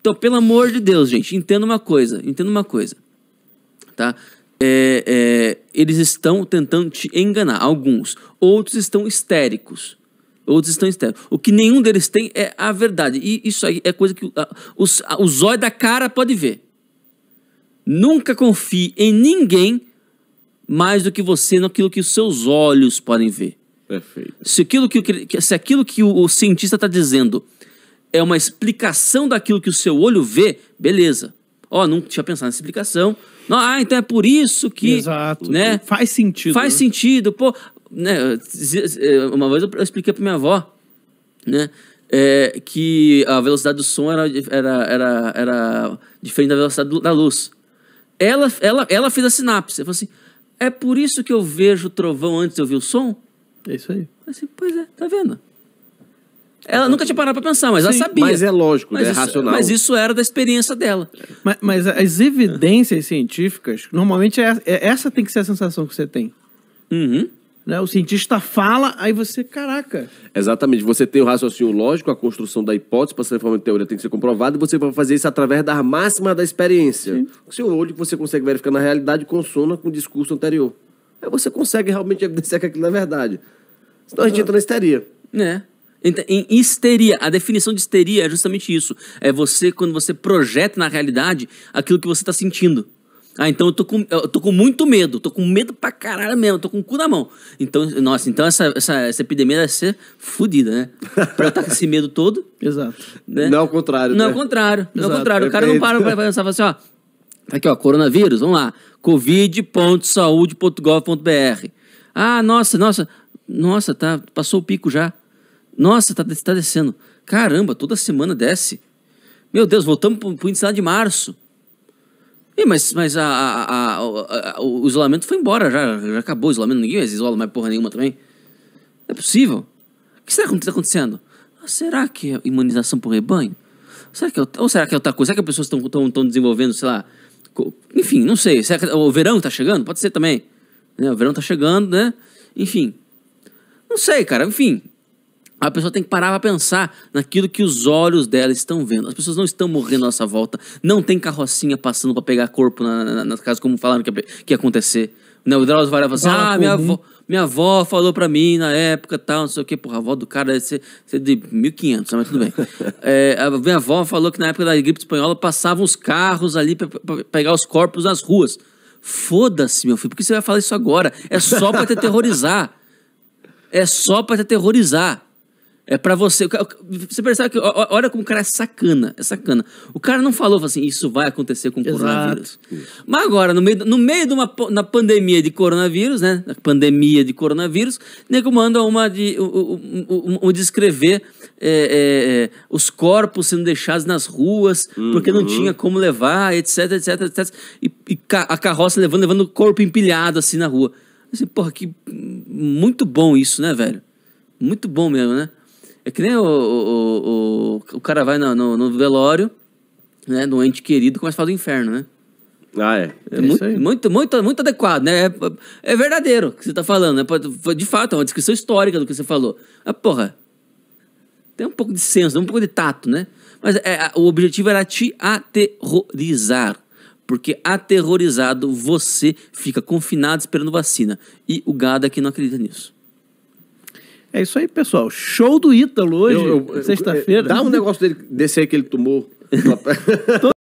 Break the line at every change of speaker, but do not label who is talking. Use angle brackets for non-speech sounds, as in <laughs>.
Então, pelo amor de Deus, gente, entenda uma coisa, entenda uma coisa, tá? É, é, eles estão tentando te enganar, alguns. Outros estão histéricos. Outros estão histéricos. O que nenhum deles tem é a verdade. E isso aí é coisa que a, os, a, os olhos da cara pode ver. Nunca confie em ninguém mais do que você naquilo que os seus olhos podem ver. Perfeito. Se aquilo que, se aquilo que o, o cientista está dizendo é uma explicação daquilo que o seu olho vê, beleza. Ó, oh, não tinha pensado nessa explicação. Não, ah, então é por isso que. Exato. Né, faz sentido. Faz né? sentido. Pô, né, é, uma vez eu expliquei para minha avó, né? É, que a velocidade do som era, era, era, era diferente da velocidade do, da luz. Ela, ela, ela fez a sinapse. Ela falou assim: é por isso que eu vejo o trovão antes de ouvir o som? É isso aí. Assim, pois é, tá vendo? Ela nunca tinha parado para pensar, mas Sim, ela sabia. Mas é lógico, mas né? é racional. Mas isso era da experiência dela. Mas, mas as evidências científicas, normalmente é, é, essa tem que ser a sensação que você tem. Uhum. Né? O cientista fala, aí você, caraca. Exatamente. Você tem o raciocínio lógico, a construção da hipótese, passando forma de teoria tem que ser comprovada, e você vai fazer isso através da máxima da experiência. O seu olho que você consegue verificar na realidade consona com o discurso anterior. Aí você consegue realmente evidenciar que aquilo é verdade. Senão a gente ah. entra na histeria. É. Em histeria, a definição de histeria é justamente isso. É você, quando você projeta na realidade aquilo que você está sentindo. Ah, então eu tô, com, eu tô com muito medo, tô com medo pra caralho mesmo, tô com o cu na mão. Então, nossa, então essa, essa, essa epidemia deve ser fodida, né? Pra eu estar tá com esse medo todo. <laughs> Exato. Né? Não é o contrário, Não né? é o contrário, Exato, não é o contrário. O cara não para pra pensar, fala assim, ó, tá aqui, ó, coronavírus, vamos lá, Covid.saúde.gov.br. Ah, nossa, nossa, nossa, tá, passou o pico já. Nossa, tá, tá descendo. Caramba, toda semana desce. Meu Deus, voltamos para o índice lá de março. E, mas mas a, a, a, o isolamento foi embora, já, já acabou o isolamento, ninguém mais isola mais porra nenhuma também. Não é possível. O que será que está acontecendo? Ah, será que é imunização por rebanho? Será que é, ou será que é outra coisa? Será que as pessoas estão desenvolvendo, sei lá, enfim, não sei. Será que o verão está chegando? Pode ser também. Né? O verão está chegando, né? Enfim. Não sei, cara. Enfim, a pessoa tem que parar para pensar naquilo que os olhos dela estão vendo. As pessoas não estão morrendo à nossa volta. Não tem carrocinha passando para pegar corpo na, na, nas casas, como falaram que, que ia acontecer. Não, né, o Drauzio Varela assim: ah, minha avó, minha avó falou pra mim na época, tal, não sei o quê. porra, a avó do cara deve ser, ser de 1500, né, mas tudo bem. <laughs> é, a minha avó falou que na época da gripe espanhola passavam os carros ali para pra pegar os corpos nas ruas. Foda-se, meu filho, por que você vai falar isso agora? É só pra te aterrorizar. É só pra te aterrorizar. É para você. Você percebe que. Olha como o cara é sacana. É sacana. O cara não falou assim, isso vai acontecer com o coronavírus. Mas agora, no meio, no meio de uma na pandemia de coronavírus, né? Na pandemia de coronavírus, nego manda uma de. o descrever é, é, é, os corpos sendo deixados nas ruas, uhum. porque não uhum. tinha como levar, etc, etc, etc. E, e a carroça levando, levando o corpo empilhado assim na rua. Assim, porra, que. Hum, muito bom isso, né, velho? Muito bom mesmo, né? É que nem o, o, o, o cara vai no, no, no, velório, né? no ente querido, começa a falar do inferno, né? Ah, é. É, é muito, muito, muito, muito adequado, né? É, é verdadeiro o que você tá falando. É, de fato, é uma descrição histórica do que você falou. Ah, porra. Tem um pouco de senso, tem um pouco de tato, né? Mas é, o objetivo era te aterrorizar. Porque aterrorizado você fica confinado esperando vacina. E o gado aqui é não acredita nisso. É isso aí, pessoal. Show do Ítalo hoje, sexta-feira. Dá um negócio dele, desse aí que ele tomou. <laughs> <laughs>